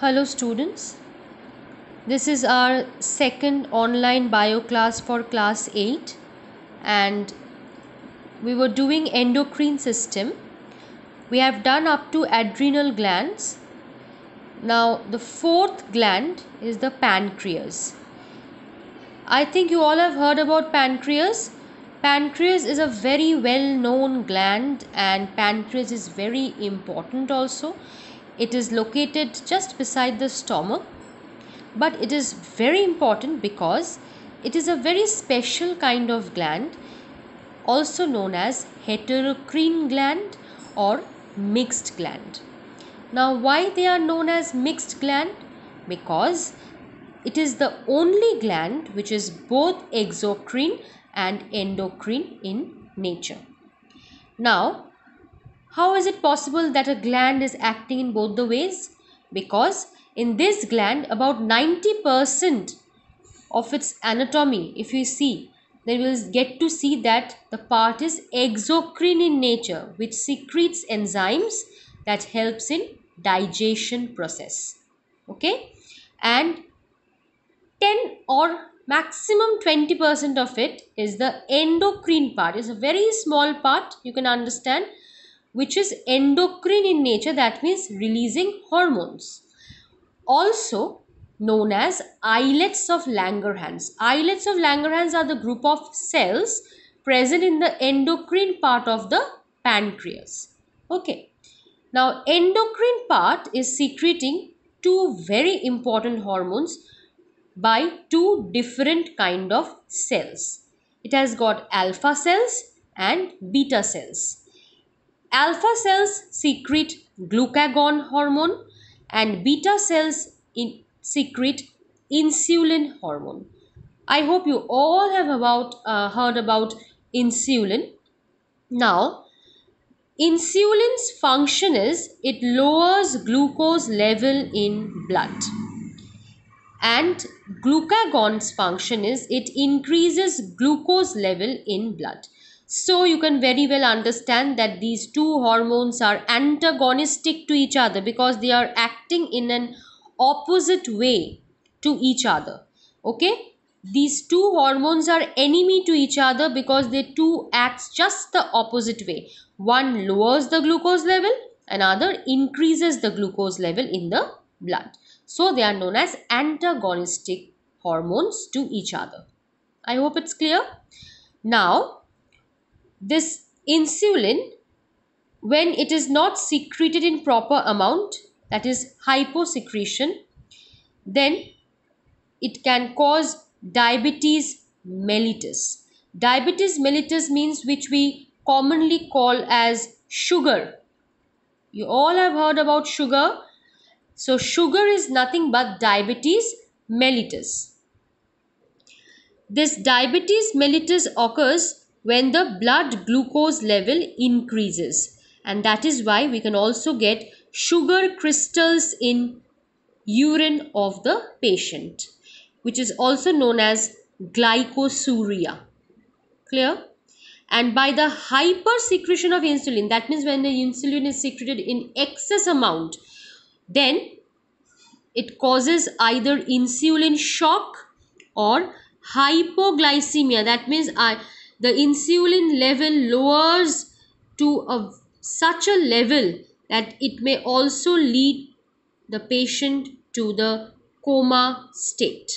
Hello students, this is our second online bio class for class 8 and we were doing endocrine system. We have done up to adrenal glands. Now the fourth gland is the pancreas. I think you all have heard about pancreas. Pancreas is a very well known gland and pancreas is very important also it is located just beside the stomach, but it is very important because it is a very special kind of gland, also known as heterocrine gland or mixed gland. Now, why they are known as mixed gland? Because it is the only gland which is both exocrine and endocrine in nature. Now, how is it possible that a gland is acting in both the ways? Because in this gland, about 90% of its anatomy, if you see, then we'll get to see that the part is exocrine in nature, which secretes enzymes that helps in digestion process. Okay? And 10 or maximum 20% of it is the endocrine part. It's a very small part, you can understand which is endocrine in nature that means releasing hormones also known as islets of Langerhans. Islets of Langerhans are the group of cells present in the endocrine part of the pancreas. Okay. Now endocrine part is secreting two very important hormones by two different kind of cells. It has got alpha cells and beta cells. Alpha cells secrete glucagon hormone and beta cells in secrete insulin hormone. I hope you all have about uh, heard about insulin. Now, insulin's function is it lowers glucose level in blood. And glucagon's function is it increases glucose level in blood. So you can very well understand that these two hormones are antagonistic to each other because they are acting in an opposite way to each other. Okay? These two hormones are enemy to each other because they two acts just the opposite way. One lowers the glucose level, another increases the glucose level in the blood. So they are known as antagonistic hormones to each other. I hope it's clear. Now, this insulin, when it is not secreted in proper amount, that is hyposecretion, then it can cause diabetes mellitus. Diabetes mellitus means which we commonly call as sugar. You all have heard about sugar. So sugar is nothing but diabetes mellitus. This diabetes mellitus occurs when the blood glucose level increases and that is why we can also get sugar crystals in urine of the patient which is also known as glycosuria clear and by the hyper secretion of insulin that means when the insulin is secreted in excess amount then it causes either insulin shock or hypoglycemia that means i uh, the insulin level lowers to a, such a level that it may also lead the patient to the coma state.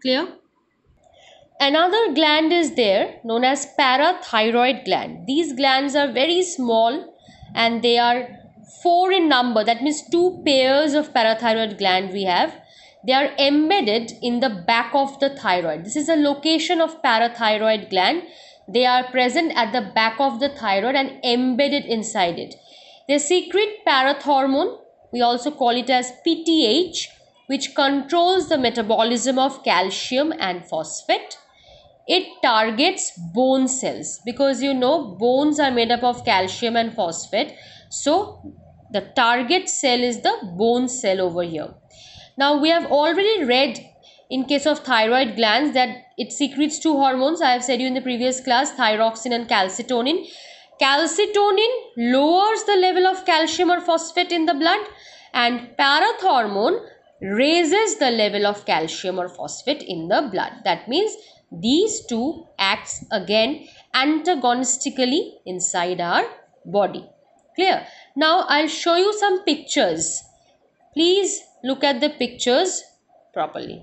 Clear? Another gland is there known as parathyroid gland. These glands are very small and they are four in number. That means two pairs of parathyroid gland we have they are embedded in the back of the thyroid this is a location of parathyroid gland they are present at the back of the thyroid and embedded inside it they secrete parathormone we also call it as pth which controls the metabolism of calcium and phosphate it targets bone cells because you know bones are made up of calcium and phosphate so the target cell is the bone cell over here now we have already read in case of thyroid glands that it secretes two hormones i have said you in the previous class thyroxine and calcitonin calcitonin lowers the level of calcium or phosphate in the blood and parathormone raises the level of calcium or phosphate in the blood that means these two acts again antagonistically inside our body clear now i'll show you some pictures please look at the pictures properly.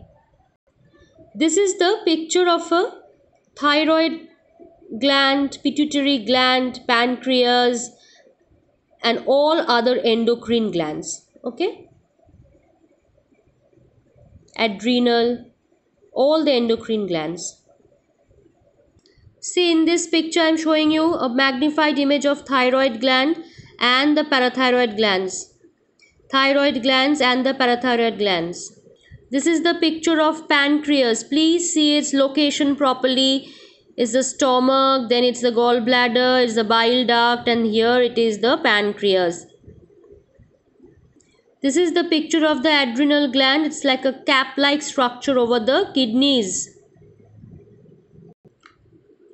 This is the picture of a thyroid gland, pituitary gland, pancreas and all other endocrine glands. Okay. Adrenal, all the endocrine glands. See in this picture I am showing you a magnified image of thyroid gland and the parathyroid glands thyroid glands and the parathyroid glands. This is the picture of pancreas. Please see its location properly. Is the stomach, then it's the gallbladder, it's the bile duct and here it is the pancreas. This is the picture of the adrenal gland. It's like a cap-like structure over the kidneys.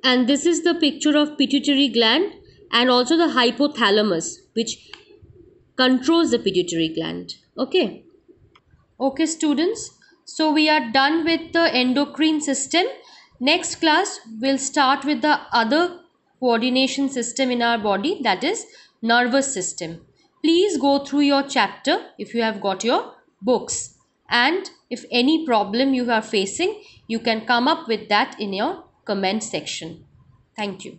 And this is the picture of pituitary gland and also the hypothalamus which controls the pituitary gland okay okay students so we are done with the endocrine system next class we'll start with the other coordination system in our body that is nervous system please go through your chapter if you have got your books and if any problem you are facing you can come up with that in your comment section thank you